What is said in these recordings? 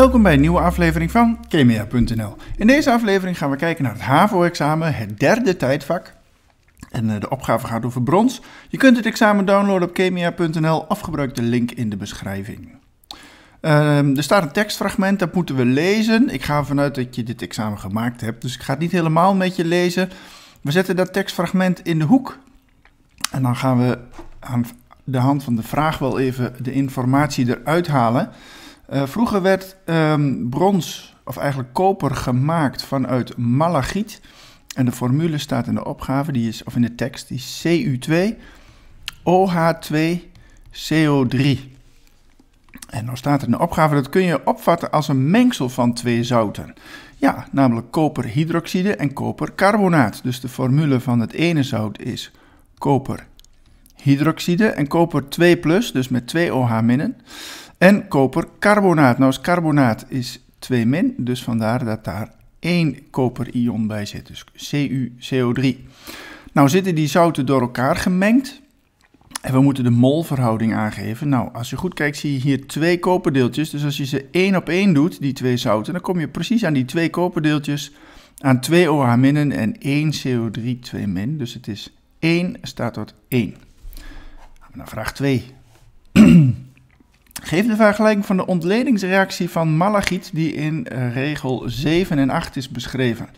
Welkom bij een nieuwe aflevering van Chemia.nl. In deze aflevering gaan we kijken naar het HAVO-examen, het derde tijdvak. En eh, de opgave gaat over brons. Je kunt het examen downloaden op Chemia.nl, of gebruik de link in de beschrijving. Ehm, er staat een tekstfragment, dat moeten we lezen. Ik ga ervan uit dat je dit examen gemaakt hebt, dus ik ga het niet helemaal met je lezen. We zetten dat tekstfragment in de hoek. En dan gaan we aan de hand van de vraag wel even de informatie eruit halen. Eh, vroeger werd um, brons, of eigenlijk koper, gemaakt vanuit malachiet. En de formule staat in de opgave, die is, of in de tekst, die is Cu2, OH2, CO3. En dan staat er in de opgave, dat kun je opvatten als een mengsel van twee zouten. Ja, namelijk koperhydroxide en kopercarbonaat. Dus de formule van het ene zout is koperhydroxide en koper 2+, dus met 2 OH-. minnen. En kopercarbonaat. Nou, als carbonaat is 2 min, dus vandaar dat daar één koperion bij zit, dus CuCO3. Nou zitten die zouten door elkaar gemengd en we moeten de molverhouding aangeven. Nou, als je goed kijkt zie je hier twee koperdeeltjes, dus als je ze één op één doet, die twee zouten, dan kom je precies aan die twee koperdeeltjes, aan 2 OH- en 1 CO3 2-, min. dus het is 1 staat tot 1. Dan vraag 2. Geef de vergelijking van de ontledingsreactie van Malachiet, die in eh, regel 7 en 8 is beschreven.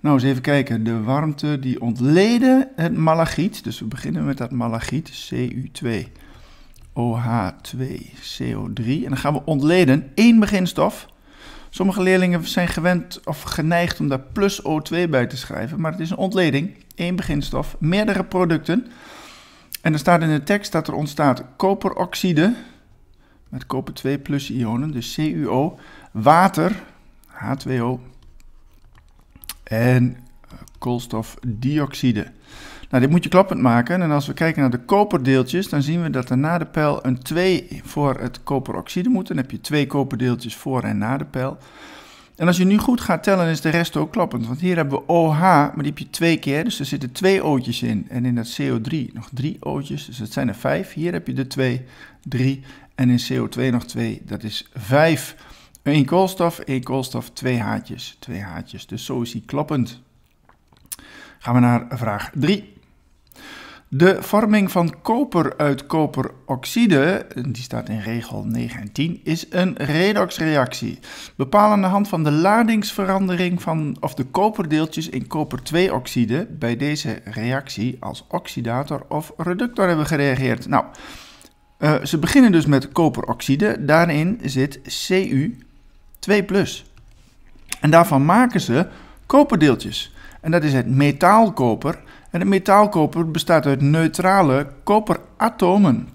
Nou, eens even kijken. De warmte die ontleden het malachiet. Dus we beginnen met dat malachiet, Cu2, OH2, CO3. En dan gaan we ontleden één beginstof. Sommige leerlingen zijn gewend of geneigd om daar plus O2 bij te schrijven. Maar het is een ontleding, één beginstof, meerdere producten. En er staat in de tekst dat er ontstaat koperoxide, met koper 2 plus ionen, dus CuO, water, H2O en eh, koolstofdioxide. Nou, dit moet je klappend maken en als we kijken naar de koperdeeltjes, dan zien we dat er na de pijl een 2 voor het koperoxide moet. Dan heb je twee koperdeeltjes voor en na de pijl. En als je nu goed gaat tellen, is de rest ook klappend. Want hier hebben we OH, maar die heb je twee keer. Dus er zitten twee ootjes in. En in dat CO3 nog drie ootjes. Dus dat zijn er vijf. Hier heb je de twee, drie. En in CO2 nog twee. Dat is vijf. Eén koolstof, één koolstof, twee haatjes. Twee haatjes. Dus zo is die klappend. Gaan we naar vraag 3. De vorming van koper uit koperoxide, die staat in regel 9 en 10, is een redoxreactie. Bepaal aan de hand van de ladingsverandering van of de koperdeeltjes in koper 2-oxide bij deze reactie als oxidator of reductor hebben gereageerd. Nou, eh, ze beginnen dus met koperoxide, daarin zit Cu2+. En daarvan maken ze koperdeeltjes. En dat is het metaalkoper en metaalkoper bestaat uit neutrale koperatomen.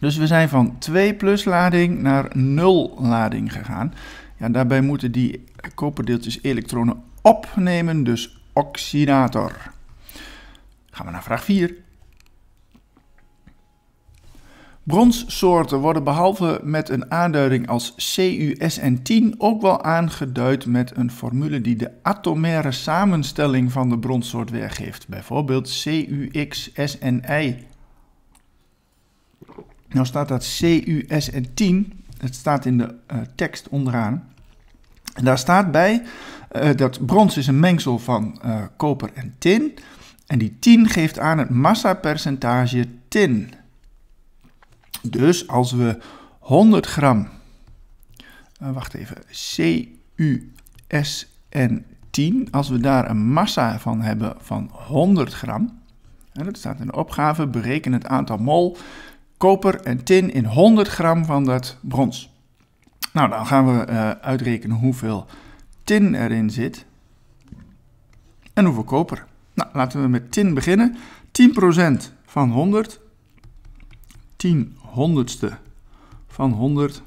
Dus we zijn van 2 plus lading naar 0 lading gegaan. Ja, daarbij moeten die koperdeeltjes elektronen opnemen, dus oxidator. Gaan we naar vraag 4. Bronssoorten worden behalve met een aanduiding als CuSN10 ook wel aangeduid met een formule die de atomaire samenstelling van de bronssoort weergeeft, bijvoorbeeld CuXSNI. Nou staat dat CuSN10, het staat in de eh, tekst onderaan. En daar staat bij eh, dat brons is een mengsel van eh, koper en tin. En die 10 geeft aan het massapercentage tin. Dus als we 100 gram, eh, wacht even, CUSN10, als we daar een massa van hebben van 100 gram, en dat staat in de opgave, bereken het aantal mol koper en tin in 100 gram van dat brons. Nou, dan gaan we eh, uitrekenen hoeveel tin erin zit en hoeveel koper. Nou, laten we met tin beginnen. 10% van 100. 10 honderdste van 100,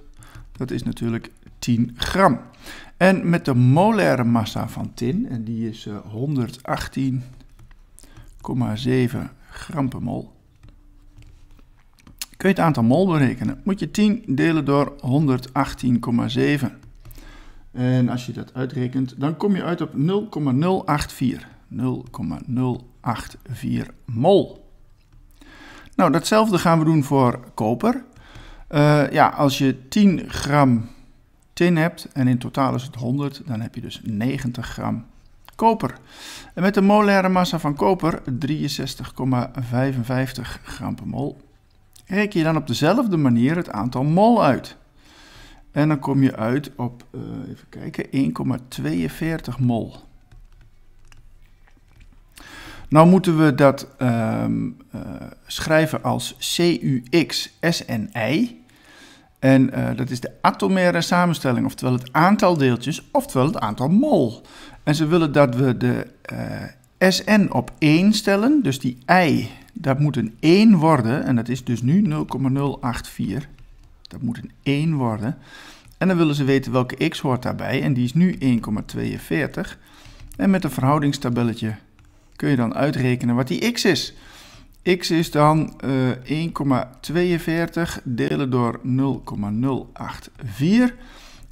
dat is natuurlijk 10 gram. En met de molaire massa van tin, en die is 118,7 eh, gram per mol, kun je het aantal mol berekenen. Moet je 10 delen door 118,7. En als je dat uitrekent, dan kom je uit op 0,084. 0,084 mol. Nou, datzelfde gaan we doen voor koper. Eh, ja, als je 10 gram tin hebt en in totaal is het 100, dan heb je dus 90 gram koper. En met de molaire massa van koper, 63,55 gram per mol, rek je dan op dezelfde manier het aantal mol uit. En dan kom je uit op, eh, even kijken, 1,42 mol. Nou moeten we dat ehm, eh, schrijven als CuXSnI, S en En eh, dat is de atomaire samenstelling, oftewel het aantal deeltjes, oftewel het aantal mol. En ze willen dat we de eh, SN op 1 stellen, dus die I, dat moet een 1 worden. En dat is dus nu 0,084. Dat moet een 1 worden. En dan willen ze weten welke x hoort daarbij. En die is nu 1,42. En met een verhoudingstabelletje kun je dan uitrekenen wat die x is. x is dan 1,42 eh, delen door 0,084.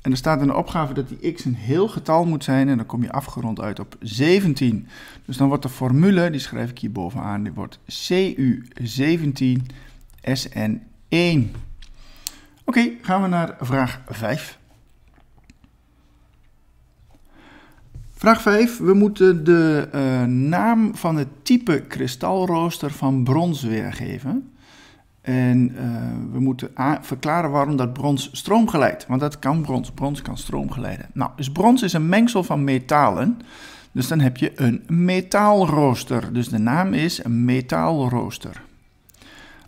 En er staat in de opgave dat die x een heel getal moet zijn en dan kom je afgerond uit op 17. Dus dan wordt de formule, die schrijf ik hier bovenaan, die wordt CU17 SN1. Oké, gaan we naar vraag 5. Vraag 5. We moeten de eh, naam van het type kristalrooster van brons weergeven. En eh, we moeten verklaren waarom dat brons stroom geleidt. Want dat kan brons. Brons kan stroom geleiden. Nou, dus brons is een mengsel van metalen. Dus dan heb je een metaalrooster. Dus de naam is een metaalrooster.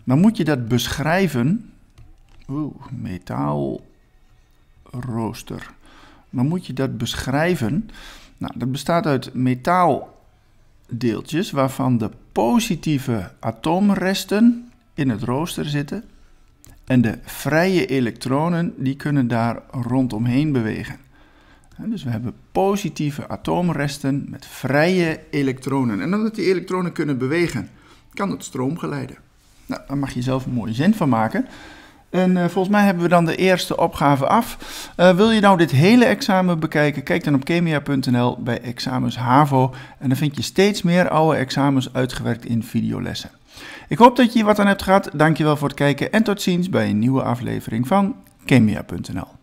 Dan moet je dat beschrijven. Oeh, metaalrooster. Dan moet je dat beschrijven nou, dat bestaat uit metaaldeeltjes waarvan de positieve atoomresten in het rooster zitten en de vrije elektronen die kunnen daar rondomheen bewegen. Dus we hebben positieve atoomresten met vrije elektronen. En omdat die elektronen kunnen bewegen, kan het stroom geleiden. Nou, daar mag je zelf een mooie zin van maken. En eh, volgens mij hebben we dan de eerste opgave af. Eh, wil je nou dit hele examen bekijken? Kijk dan op chemia.nl bij examens HAVO. En dan vind je steeds meer oude examens uitgewerkt in videolessen. Ik hoop dat je hier wat aan hebt gehad. Dankjewel voor het kijken en tot ziens bij een nieuwe aflevering van chemia.nl.